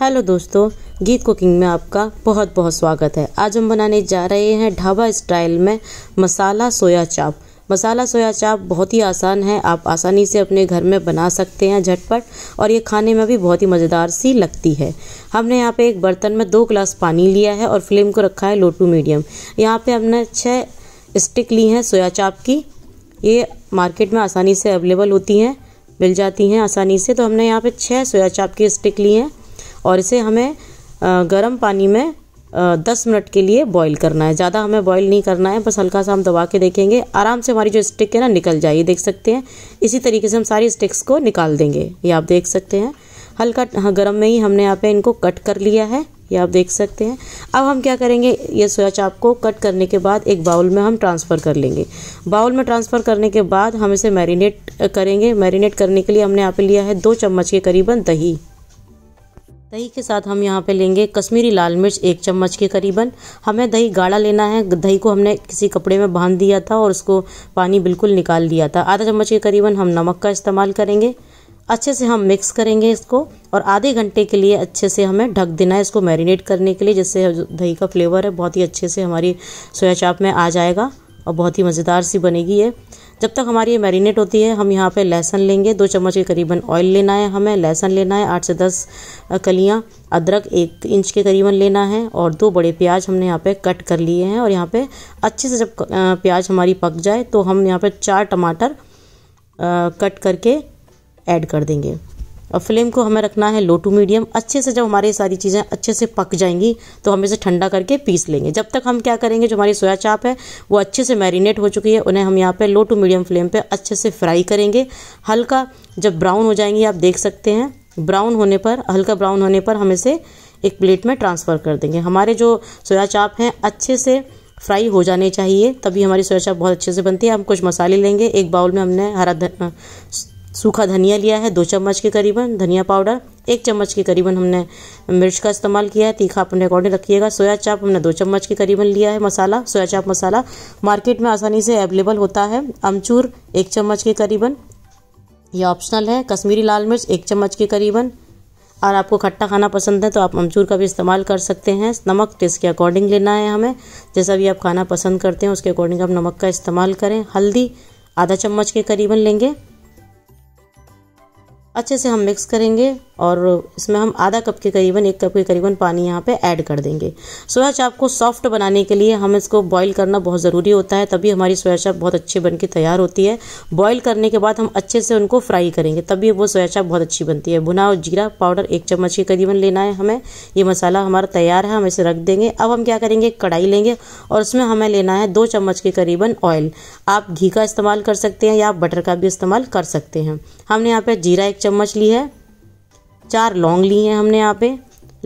hello दोस्तों गीत cooking में आपका बहुत बहुत स्वागत है आज हम बनाने जा रहे हैं ढाबा स्टाइल में मसाला सोया चाप मसाला सोया चाप बहुत ही आसान है आप आसानी से अपने घर में बना सकते हैं झटपट और ये खाने में भी बहुत ही मज़ेदार सी लगती है हमने यहाँ पे एक बर्तन में दो गिलास पानी लिया है और फ्लेम को रखा है लो टू मीडियम यहाँ पे हमने छः स्टिक ली हैं सोया चाप की ये मार्केट में आसानी से अवेलेबल होती हैं मिल जाती हैं आसानी से तो हमने यहाँ पे छः सोया चाप की स्टिक ली हैं और इसे हमें गर्म पानी में दस मिनट के लिए बॉईल करना है ज़्यादा हमें बॉईल नहीं करना है बस हल्का सा हम दबा के देखेंगे आराम से हमारी जो स्टिक है ना निकल जाए देख सकते हैं इसी तरीके से हम सारी स्टिक्स को निकाल देंगे ये आप देख सकते हैं हल्का हाँ गर्म में ही हमने यहाँ पे इनको कट कर लिया है ये आप देख सकते हैं अब हम क्या करेंगे ये सोया चाप को कट करने के बाद एक बाउल में हम ट्रांसफ़र कर लेंगे बाउल में ट्रांसफ़र करने के बाद हम इसे मैरिनेट करेंगे मैरिनेट करने के लिए हमने यहाँ पे लिया है दो चम्मच के करीबन दही दही के साथ हम यहाँ पे लेंगे कश्मीरी लाल मिर्च एक चम्मच के करीबन हमें दही गाढ़ा लेना है दही को हमने किसी कपड़े में बांध दिया था और उसको पानी बिल्कुल निकाल दिया था आधा चम्मच के करीबन हम नमक का इस्तेमाल करेंगे अच्छे से हम मिक्स करेंगे इसको और आधे घंटे के लिए अच्छे से हमें ढक देना है इसको मैरिनेट करने के लिए जिससे दही का फ्लेवर है बहुत ही अच्छे से हमारी सोया चाप में आ जाएगा और बहुत ही मज़ेदार सी बनेगी ये जब तक हमारी ये मैरिनेट होती है हम यहाँ पे लहसुन लेंगे दो चम्मच के करीबन ऑयल लेना है हमें लहसुन लेना है आठ से दस कलियाँ अदरक एक इंच के करीबन लेना है और दो बड़े प्याज हमने यहाँ पे कट कर लिए हैं और यहाँ पे अच्छे से जब प्याज हमारी पक जाए तो हम यहाँ पे चार टमाटर कट करके ऐड कर देंगे अब फ्लेम को हमें रखना है लो टू मीडियम अच्छे से जब हमारी सारी चीज़ें अच्छे से पक जाएंगी तो हम इसे ठंडा करके पीस लेंगे जब तक हम क्या करेंगे जो हमारी सोया चाप है वो अच्छे से मैरिनेट हो चुकी है उन्हें हम यहाँ पे लो टू मीडियम फ्लेम पे अच्छे से फ्राई करेंगे हल्का जब ब्राउन हो जाएंगी आप देख सकते हैं ब्राउन होने पर हल्का ब्राउन होने पर हम इसे एक प्लेट में ट्रांसफ़र कर देंगे हमारे जो सोया चाप हैं अच्छे से फ्राई हो जाने चाहिए तभी हमारी सोया चाप बहुत अच्छे से बनती है हम कुछ मसाले लेंगे एक बाउल में हमने हरा सूखा धनिया लिया है दो चम्मच के करीबन धनिया पाउडर एक चम्मच के करीबन हमने मिर्च का इस्तेमाल किया है तीखा अपने अकॉर्डिंग रखिएगा सोया चाप हमने दो चम्मच के करीबन लिया है मसाला सोया चाप मसाला मार्केट में आसानी से अवेलेबल होता है अमचूर एक चम्मच के करीबन ये ऑप्शनल है कश्मीरी लाल मिर्च एक चम्मच के करीबन और आपको खट्टा खाना पसंद है तो आप अमचूर का भी इस्तेमाल कर सकते हैं नमक टेस्ट के अकॉर्डिंग लेना है हमें जैसा भी आप खाना पसंद करते हैं उसके अकॉर्डिंग आप नमक का इस्तेमाल करें हल्दी आधा चम्मच के करीबन लेंगे अच्छे से हम मिक्स करेंगे और इसमें हम आधा कप के करीबन एक कप के करीबन पानी यहाँ पे ऐड कर देंगे सोया चाप को सॉफ्ट बनाने के लिए हम इसको बॉईल करना बहुत ज़रूरी होता है तभी हमारी सोया चाप बहुत अच्छी बन के तैयार होती है बॉईल करने के बाद हम अच्छे से उनको फ्राई करेंगे तभी वो सोया चाप बहुत अच्छी बनती है भुना और जीरा पाउडर एक चम्मच के करीबन लेना है हमें ये मसाला हमारा तैयार है हम इसे रख देंगे अब हम क्या करेंगे कढ़ाई लेंगे और उसमें हमें लेना है दो चम्मच के करीबन ऑयल आप घी का इस्तेमाल कर सकते हैं या बटर का भी इस्तेमाल कर सकते हैं हमने यहाँ पर जीरा एक चम्मच ली है चार लौंग ली हैं हमने यहाँ पे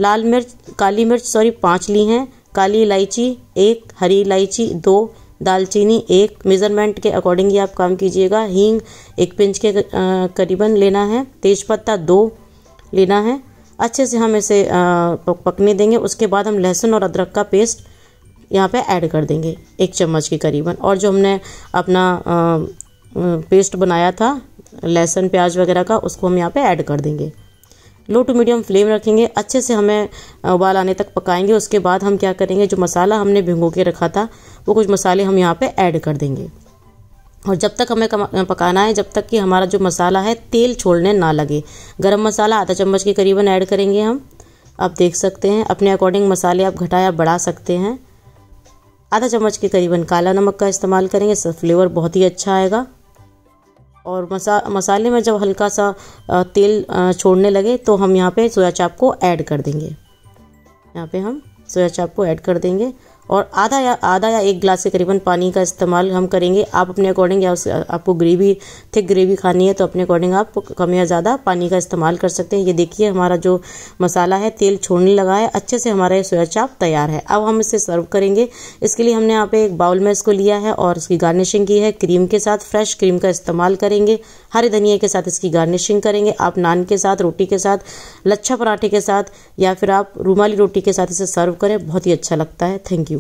लाल मिर्च काली मिर्च सॉरी पाँच ली हैं काली इलायची एक हरी इलायची दो दालचीनी एक मेज़रमेंट के अकॉर्डिंग ही आप काम कीजिएगा हींग एक पिंच के करीबन लेना है तेज़पत्ता दो लेना है अच्छे से हम इसे पकने देंगे उसके बाद हम लहसुन और अदरक का पेस्ट यहाँ पे ऐड कर देंगे एक चम्मच के करीबन और जो हमने अपना पेस्ट बनाया था लहसुन प्याज वगैरह का उसको हम यहाँ पे ऐड कर देंगे लो टू मीडियम फ्लेम रखेंगे अच्छे से हमें उबाल आने तक पकाएंगे उसके बाद हम क्या करेंगे जो मसाला हमने भिंगो के रखा था वो कुछ मसाले हम यहाँ पे ऐड कर देंगे और जब तक हमें पकाना है जब तक कि हमारा जो मसाला है तेल छोड़ने ना लगे गरम मसाला आधा चम्मच के करीबन ऐड करेंगे हम आप देख सकते हैं अपने अकॉर्डिंग मसाले आप घटा या बढ़ा सकते हैं आधा चम्मच के करीबन काला नमक का इस्तेमाल करेंगे इसका फ्लेवर बहुत ही अच्छा आएगा और मसा मसाले में जब हल्का सा तेल छोड़ने लगे तो हम यहाँ पे सोया चाप को ऐड कर देंगे यहाँ पे हम सोया चाप को ऐड कर देंगे और आधा या आधा या एक गिलास के करीबन पानी का इस्तेमाल हम करेंगे आप अपने अकॉर्डिंग या उस आपको ग्रेवी थिक ग्रेवी खानी है तो अपने अकॉर्डिंग आप कम या ज़्यादा पानी का इस्तेमाल कर सकते हैं ये देखिए हमारा जो मसाला है तेल छोड़ने लगा है अच्छे से हमारा ये सोया चाप तैयार है अब हम इसे सर्व करेंगे इसके लिए हमने यहाँ पे एक बाउल में इसको लिया है और इसकी गार्निशिंग की है क्रीम के साथ फ्रेश क्रीम का इस्तेमाल करेंगे हरे धनिया के साथ इसकी गार्निशिंग करेंगे आप नान के साथ रोटी के साथ लच्छा पराठे के साथ या फिर आप रूमाली रोटी के साथ इसे सर्व करें बहुत ही अच्छा लगता है थैंक यू